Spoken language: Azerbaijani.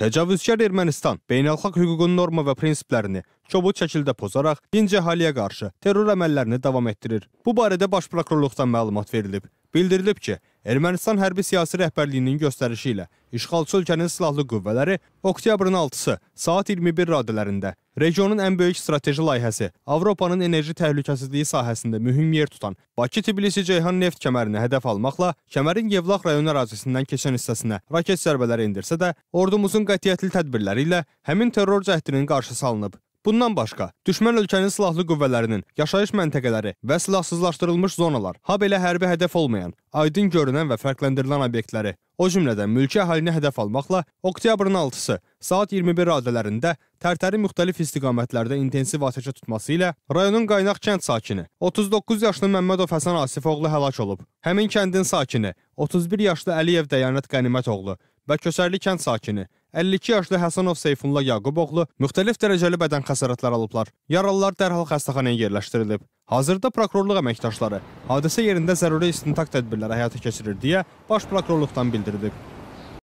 Təcavüzkar Ermənistan beynəlxalq hüququn norma və prinsiplərini kobud şəkildə pozaraq dinc əhaliyə qarşı terror əməllərini davam etdirir. Bu barədə Baş Prokurorluqdan məlumat verilib. Bildirilib ki, Ermənistan hərbi siyasi rəhbərliyinin göstərişi ilə işğalçı ölkənin silahlı qüvvələri oktyabrın 6-sı saat 21 radələrində Regionun ən böyük strateji layihəsi, Avropanın enerji təhlükəsizliyi sahəsində mühüm yer tutan Bakı-Tbilisi-Ceyhan neft kəmərini hədəf almaqla kəmərin Yevlax rayon ərazisindən keçən hissəsinə raket zərbələri endirsə də, ordumuzun qətiyyətli tədbirləri ilə həmin terror cəhdinin qarşısı alınıb. Bundan başqa, düşmən ölkənin silahlı qüvvələrinin yaşayış məntəqələri və silahsızlaşdırılmış zonalar, ha belə hərbi hədəf olmayan, aydın görünən və fərqləndirilən obyektləri, o cümlədən mülki əhalini hədəf almaqla oktyabrın 6-sı saat 21 radələrində tərtəri müxtəlif istiqamətlərdə intensiv atəşə tutması ilə rayonun qaynaq kənd sakini 39 yaşlı Məmmədov Həsən Asifoğlu həlak olub. Həmin kəndin sakini 31 yaşlı Əliyev Dəyanət Qənimət oğlu və Kösərli kənd sakini 52 yaşlı Həsənov Seyfulla Yaquboğlu müxtəlif dərəcəli bədən xəsarətləri alıblar. Yaralılar dərhal xəstəxanaya yerləşdirilib. Hazırda prokurorluq əməkdaşları hadisə yerində zəruri istintaq tədbirləri həyata keçirir deyə Baş prokurorluqdan bildirilib.